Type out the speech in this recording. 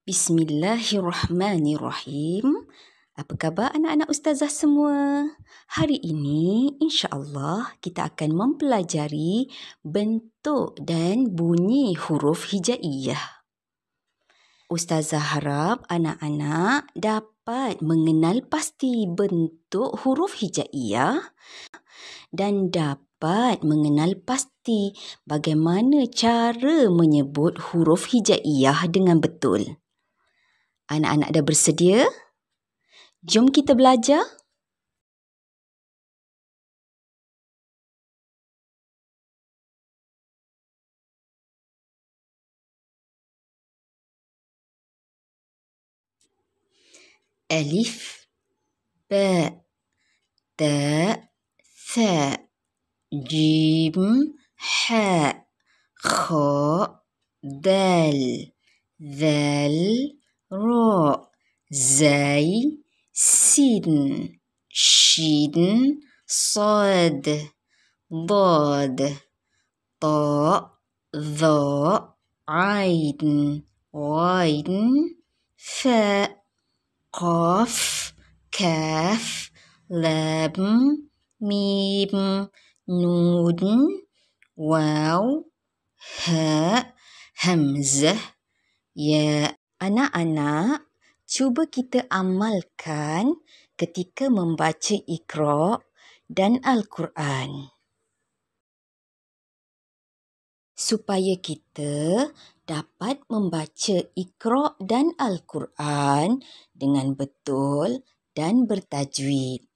Bismillahirrahmanirrahim. Apa khabar anak-anak ustazah semua? Hari ini insya-Allah kita akan mempelajari bentuk dan bunyi huruf hijaiyah. Ustazah harap anak-anak dapat mengenal pasti bentuk huruf hijaiyah dan dapat mengenal pasti bagaimana cara menyebut huruf hijaiyah dengan betul. Anak-anak dah bersedia? Jom kita belajar. Alif, Ba, Ta, Tha, Jim, Ha, Kho, Dal, Dal, Dal. رو زاي سين شين صاد ضاد طاء ظاء عين غين فاء قاف كاف لام ميم نون واو هاء همزة ياء anak-anak, cuba kita amalkan ketika membaca Iqra dan Al-Quran. Supaya kita dapat membaca Iqra dan Al-Quran dengan betul dan bertajwid.